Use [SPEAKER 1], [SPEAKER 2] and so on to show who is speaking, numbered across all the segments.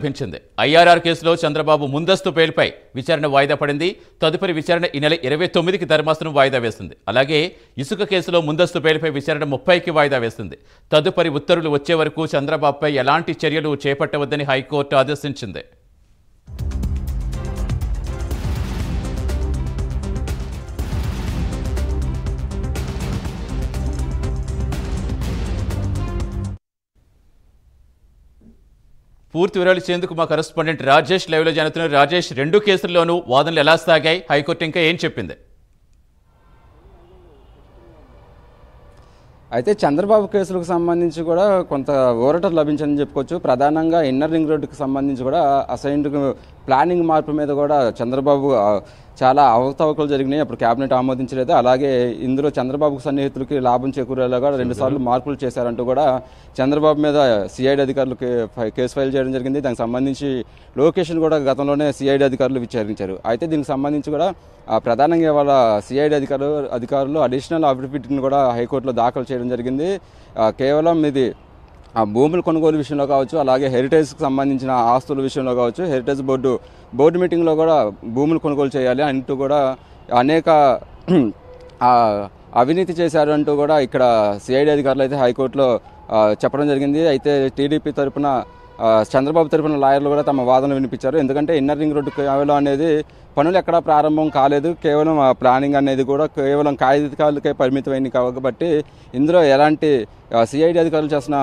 [SPEAKER 1] లభించింది ఐఆర్ఆర్ కేసులో చంద్రబాబు ముందస్తు పేరుపై విచారణ వాయిదా పడింది తదుపరి విచారణ ఈ నెల ఇరవై తొమ్మిదికి ధర్మాసనం వాయిదా వేసింది అలాగే ఇసుక కేసులో ముందస్తు పేరుపై విచారణ ముప్పైకి వాయిదా వేస్తుంది తదుపరి ఉత్తర్వులు వచ్చే వరకు చంద్రబాబుపై ఎలాంటి చర్యలు చేపట్టవద్దని హైకోర్టు ఆదేశించింది పూర్తి వివరాలు ఇచ్చేందుకు మా కరెస్పాండెంట్ రాజేష్ లైవ్లో జరుగుతున్న రాజేష్ రెండు కేసుల్లోనూ వాదనలు ఎలా సాగాయి హైకోర్టు ఇంకా ఏం చెప్పింది
[SPEAKER 2] అయితే చంద్రబాబు కేసులకు సంబంధించి కూడా కొంత ఓరటర్ లభించని చెప్పుకోవచ్చు ప్రధానంగా ఇన్నర్ రింగ్ రోడ్డుకు సంబంధించి కూడా అసైన్డ్ ప్లానింగ్ మార్పు మీద కూడా చంద్రబాబు చాలా అవతవకలు జరిగినాయి అప్పుడు కేబినెట్ ఆమోదించలేదు అలాగే ఇందులో చంద్రబాబు సన్నిహితులకి లాభం చేకూరేలా కూడా రెండు సార్లు మార్పులు చేశారంటూ కూడా చంద్రబాబు మీద సిఐడి అధికారులకి కేసు ఫైల్ చేయడం జరిగింది దానికి సంబంధించి లొకేషన్ కూడా గతంలోనే సిఐడి అధికారులు విచారించారు అయితే దీనికి సంబంధించి కూడా ప్రధానంగా ఇవాళ సిఐడి అధికారులు అధికారులు అడిషనల్ అఫిడవిట్ని కూడా హైకోర్టులో దాఖలు చేయడం జరిగింది కేవలం ఇది ఆ భూముల కొనుగోలు విషయంలో కావచ్చు అలాగే హెరిటేజ్కి సంబంధించిన ఆస్తుల విషయంలో కావచ్చు హెరిటేజ్ బోర్డు బోర్డు మీటింగ్లో కూడా భూములు కొనుగోలు చేయాలి అంటూ కూడా అనేక అవినీతి చేశారు అంటూ కూడా ఇక్కడ సిఐడి అధికారులు అయితే హైకోర్టులో చెప్పడం జరిగింది అయితే టీడీపీ తరఫున చంద్రబాబు తరఫున లాయర్లు కూడా తమ వాదనలు వినిపించారు ఎందుకంటే ఇన్నర్ రింగ్ రోడ్డు కేవలం అనేది పనులు ఎక్కడా ప్రారంభం కాలేదు కేవలం ప్లానింగ్ అనేది కూడా కేవలం కాగితాలకే పరిమితమైంది కాబట్టి ఇందులో ఎలాంటి సిఐడి అధికారులు చేసిన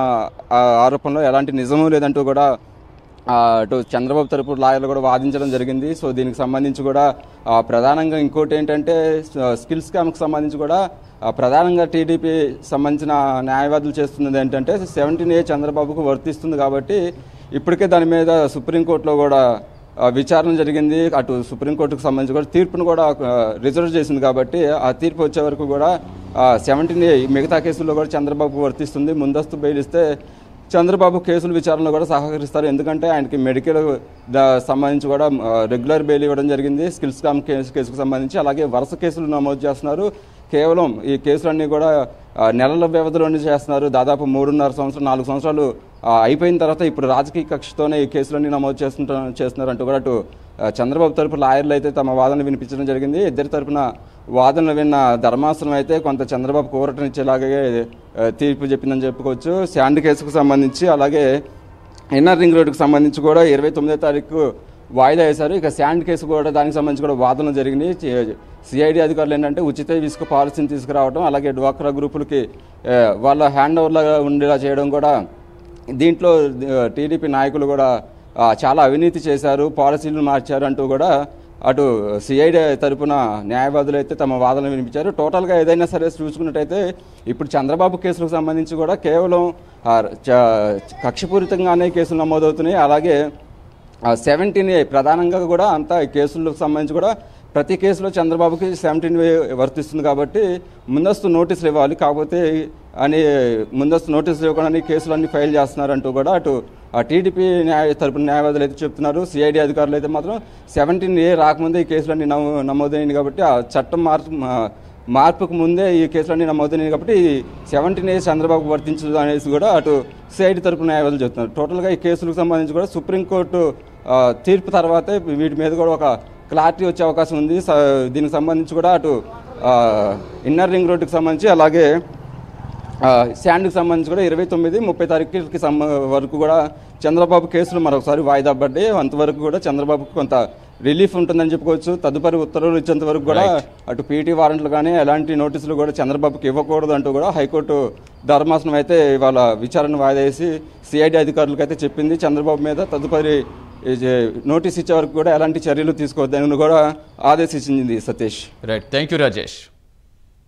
[SPEAKER 2] ఆరోపణలో ఎలాంటి నిజము లేదంటూ కూడా అటు చంద్రబాబు తరపు లాయర్లు కూడా వాదించడం జరిగింది సో దీనికి సంబంధించి కూడా ప్రధానంగా ఇంకోటి ఏంటంటే స్కిల్ స్కామ్కి సంబంధించి కూడా ప్రధానంగా టీడీపీ సంబంధించిన న్యాయవాదులు చేస్తున్నది ఏంటంటే సెవెంటీన్ ఏ చంద్రబాబుకు వర్తిస్తుంది కాబట్టి ఇప్పటికే దాని మీద సుప్రీంకోర్టులో కూడా విచారణ జరిగింది అటు సుప్రీంకోర్టుకు సంబంధించి కూడా తీర్పును కూడా రిజర్వ్ చేసింది కాబట్టి ఆ తీర్పు వచ్చే వరకు కూడా సెవెంటీన్ ఏ మిగతా కేసుల్లో కూడా చంద్రబాబుకు వర్తిస్తుంది ముందస్తు బెయిల్ ఇస్తే చంద్రబాబు కేసుల విచారణలో కూడా సహకరిస్తారు ఎందుకంటే ఆయనకి మెడికల్ సంబంధించి కూడా రెగ్యులర్ బెయిల్ ఇవ్వడం జరిగింది స్కిల్స్ కామ్ కేసు కేసుకు సంబంధించి అలాగే వరుస కేసులు నమోదు చేస్తున్నారు కేవలం ఈ కేసులన్నీ కూడా నెలల వ్యవధిలోనే చేస్తున్నారు దాదాపు మూడున్నర సంవత్సరం నాలుగు సంవత్సరాలు అయిపోయిన తర్వాత ఇప్పుడు రాజకీయ కక్షతోనే ఈ కేసులన్నీ నమోదు చేస్తుంటా చేస్తున్నారంటూ కూడా అటు చంద్రబాబు తరపు లాయర్లు అయితే తమ వాదనలు వినిపించడం జరిగింది ఇద్దరి తరపున వాదనలు విన్న ధర్మాసనం అయితే కొంత చంద్రబాబు కోరటనిచ్చేలాగే తీర్పు చెప్పిందని చెప్పుకోవచ్చు శాండ్ కేసుకు సంబంధించి అలాగే ఇన్నర్ రింగ్ రోడ్డుకు సంబంధించి కూడా ఇరవై తొమ్మిదో తారీఖు వాయిదా వేశారు ఇక శాండ్ కేసు కూడా దానికి సంబంధించి కూడా వాదనలు జరిగినాయి సిఐడి అధికారులు ఏంటంటే ఉచిత ఇసుక పాలసీని తీసుకురావడం అలాగే డ్వాక్రా గ్రూపులకి వాళ్ళ హ్యాండ్ ఓవర్లాగా ఉండేలా చేయడం కూడా దీంట్లో టీడీపీ నాయకులు కూడా చాలా అవినీతి చేశారు పాలసీలు మార్చారు అంటూ కూడా అటు సిఐడి తరపున న్యాయవాదులు అయితే తమ వాదనలు వినిపించారు టోటల్గా ఏదైనా సరే చూసుకున్నట్టయితే ఇప్పుడు చంద్రబాబు కేసులకు సంబంధించి కూడా కేవలం కక్షపూరితంగానే కేసులు నమోదవుతున్నాయి అలాగే సెవెంటీన్ ఏ ప్రధానంగా కూడా అంతా కేసులకు సంబంధించి కూడా ప్రతి కేసులో చంద్రబాబుకి సెవెంటీన్ ఏ వర్తిస్తుంది కాబట్టి ముందస్తు నోటీసులు ఇవ్వాలి కాకపోతే అని ముందస్తు నోటీసులు ఇవ్వకుండా కేసులన్నీ ఫైల్ చేస్తున్నారంటూ కూడా అటు టీడీపీ న్యాయ తరపున న్యాయవాదులు అయితే చెప్తున్నారు సిఐడి అధికారులు అయితే మాత్రం సెవెంటీన్ ఏ రాకముందే ఈ కేసులన్నీ నమోదైంది కాబట్టి ఆ చట్టం మార్పు మార్పుకు ముందే ఈ కేసులన్నీ నమోదైనాయి కాబట్టి సెవెంటీన్ ఏ చంద్రబాబు వర్తించదు అనేసి కూడా అటు సిఐడి తరపున న్యాయవాదులు చెప్తున్నారు టోటల్గా ఈ కేసులకు సంబంధించి కూడా సుప్రీంకోర్టు తీర్పు తర్వాతే వీటి మీద కూడా ఒక క్లారిటీ వచ్చే అవకాశం ఉంది దీనికి సంబంధించి కూడా అటు ఇన్నర్ రింగ్ రోడ్డుకి సంబంధించి అలాగే శాండ్కి సంబంధించి కూడా ఇరవై తొమ్మిది ముప్పై తారీఖుకి వరకు కూడా చంద్రబాబు కేసులు మరొకసారి వాయిదా పడ్డాయి అంతవరకు కూడా చంద్రబాబుకు కొంత రిలీఫ్ ఉంటుందని చెప్పుకోవచ్చు తదుపరి ఉత్తర్వులు ఇచ్చేంత వరకు కూడా అటు పీటీ వారెంట్లు కానీ ఎలాంటి నోటీసులు కూడా చంద్రబాబుకి ఇవ్వకూడదు అంటూ కూడా హైకోర్టు ధర్మాసనం అయితే ఇవాళ విచారణ వాయిదా వేసి సిఐడి అధికారులకు అయితే చెప్పింది చంద్రబాబు మీద తదుపరి నోటీస్ ఇచ్చే వరకు కూడా ఎలాంటి చర్యలు తీసుకోవద్దని కూడా ఆదేశించింది Satish
[SPEAKER 1] right thank you Rajesh